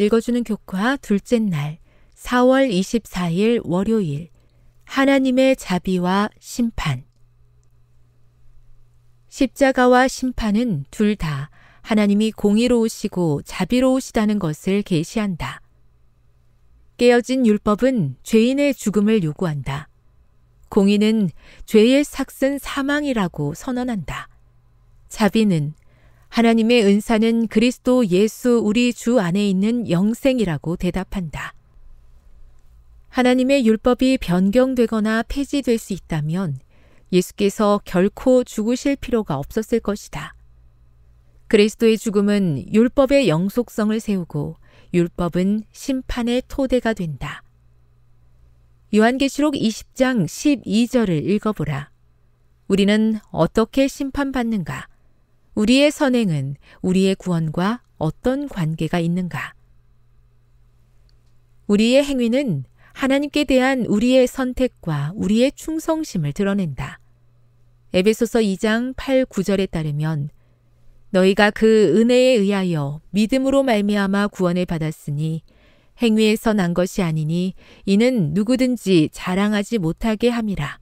읽어주는 교과 둘째 날, 4월 24일 월요일, 하나님의 자비와 심판. 십자가와 심판은 둘 다 하나님이 공의로우시고 자비로우시다는 것을 계시한다. 깨어진 율법은 죄인의 죽음을 요구한다. 공의는 죄의 삭슨 사망이라고 선언한다. 자비는 하나님의 은사는 그리스도 예수 우리 주 안에 있는 영생이라고 대답한다. 하나님의 율법이 변경되거나 폐지될 수 있다면 예수께서 결코 죽으실 필요가 없었을 것이다. 그리스도의 죽음은 율법의 영속성을 세우고 율법은 심판의 토대가 된다. 요한계시록 20장 12절을 읽어보라. 우리는 어떻게 심판받는가? 우리의 선행은 우리의 구원과 어떤 관계가 있는가? 우리의 행위는 하나님께 대한 우리의 선택과 우리의 충성심을 드러낸다. 에베소서 2장 8, 9절에 따르면 너희가 그 은혜에 의하여 믿음으로 말미암아 구원을 받았으니 행위에서 난 것이 아니니 이는 누구든지 자랑하지 못하게 함이라.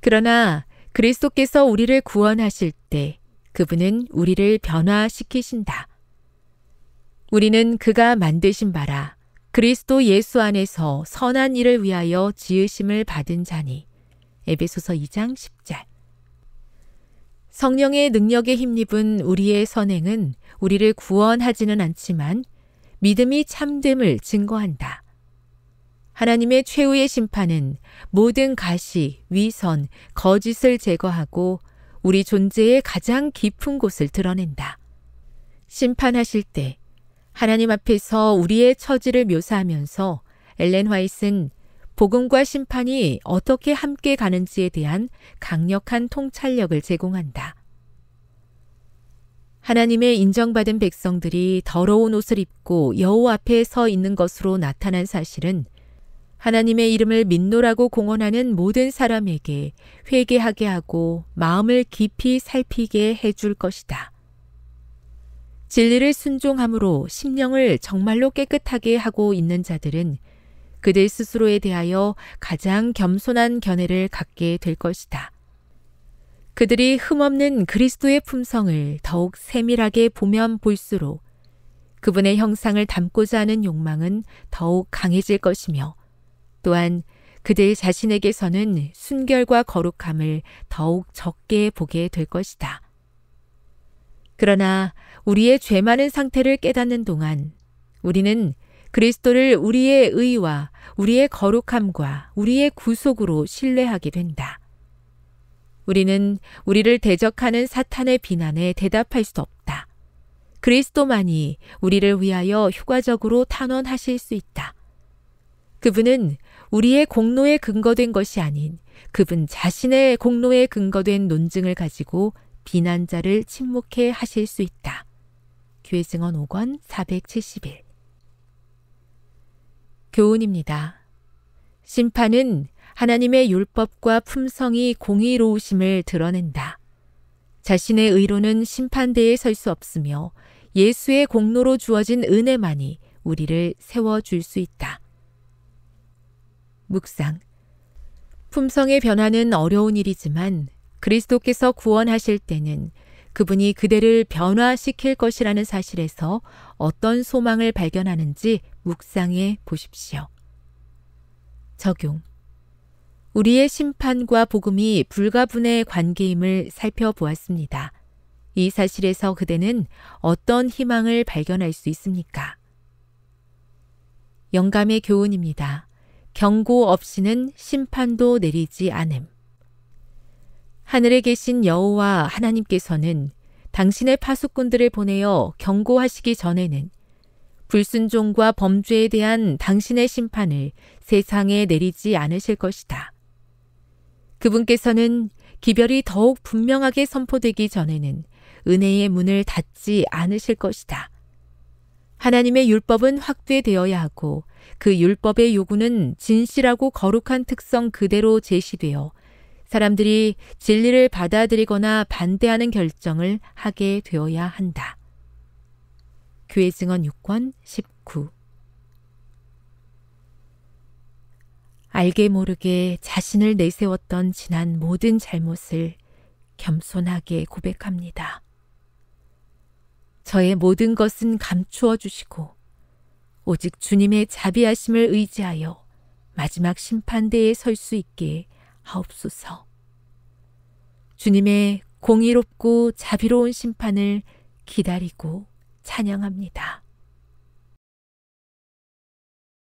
그러나 그리스도께서 우리를 구원하실 때 그분은 우리를 변화시키신다. 우리는 그가 만드신 바라 그리스도 예수 안에서 선한 일을 위하여 지으심을 받은 자니. 에베소서 2장 10절. 성령의 능력에 힘입은 우리의 선행은 우리를 구원하지는 않지만 믿음이 참됨을 증거한다. 하나님의 최후의 심판은 모든 가시, 위선, 거짓을 제거하고 우리 존재의 가장 깊은 곳을 드러낸다. 심판하실 때 하나님 앞에서 우리의 처지를 묘사하면서 엘렌 화이트 복음과 심판이 어떻게 함께 가는지에 대한 강력한 통찰력을 제공한다. 하나님의 인정받은 백성들이 더러운 옷을 입고 여호 앞에 서 있는 것으로 나타난 사실은 하나님의 이름을 믿노라고 공언하는 모든 사람에게 회개하게 하고 마음을 깊이 살피게 해줄 것이다. 진리를 순종함으로 심령을 정말로 깨끗하게 하고 있는 자들은 그들 스스로에 대하여 가장 겸손한 견해를 갖게 될 것이다. 그들이 흠없는 그리스도의 품성을 더욱 세밀하게 보면 볼수록 그분의 형상을 담고자 하는 욕망은 더욱 강해질 것이며 또한 그들 자신에게서는 순결과 거룩함을 더욱 적게 보게 될 것이다. 그러나 우리의 죄 많은 상태를 깨닫는 동안 우리는 그리스도를 우리의 의와 우리의 거룩함과 우리의 구속으로 신뢰하게 된다. 우리는 우리를 대적하는 사탄의 비난에 대답할 수 없다. 그리스도만이 우리를 위하여 휴가적으로 탄원하실 수 있다. 그분은 우리의 공로에 근거된 것이 아닌 그분 자신의 공로에 근거된 논증을 가지고 비난자를 침묵해 하실 수 있다. 교회 증언 5권 471 교훈입니다. 심판은 하나님의 율법과 품성이 공의로우심을 드러낸다. 자신의 의로는 심판대에 설 수 없으며 예수의 공로로 주어진 은혜만이 우리를 세워줄 수 있다. 묵상. 품성의 변화는 어려운 일이지만 그리스도께서 구원하실 때는 그분이 그대를 변화시킬 것이라는 사실에서 어떤 소망을 발견하는지 묵상해 보십시오. 적용. 우리의 심판과 복음이 불가분의 관계임을 살펴보았습니다. 이 사실에서 그대는 어떤 희망을 발견할 수 있습니까? 영감의 교훈입니다. 경고 없이는 심판도 내리지 않음. 하늘에 계신 여호와 하나님께서는 당신의 파수꾼들을 보내어 경고하시기 전에는 불순종과 범죄에 대한 당신의 심판을 세상에 내리지 않으실 것이다. 그분께서는 기별이 더욱 분명하게 선포되기 전에는 은혜의 문을 닫지 않으실 것이다. 하나님의 율법은 확대되어야 하고 그 율법의 요구는 진실하고 거룩한 특성 그대로 제시되어 사람들이 진리를 받아들이거나 반대하는 결정을 하게 되어야 한다. 교회 증언 6권 19 알게 모르게 자신을 내세웠던 지난 모든 잘못을 겸손하게 고백합니다. 저의 모든 것은 감추어 주시고 오직 주님의 자비하심을 의지하여 마지막 심판대에 설 수 있게 하옵소서. 주님의 공의롭고 자비로운 심판을 기다리고 찬양합니다.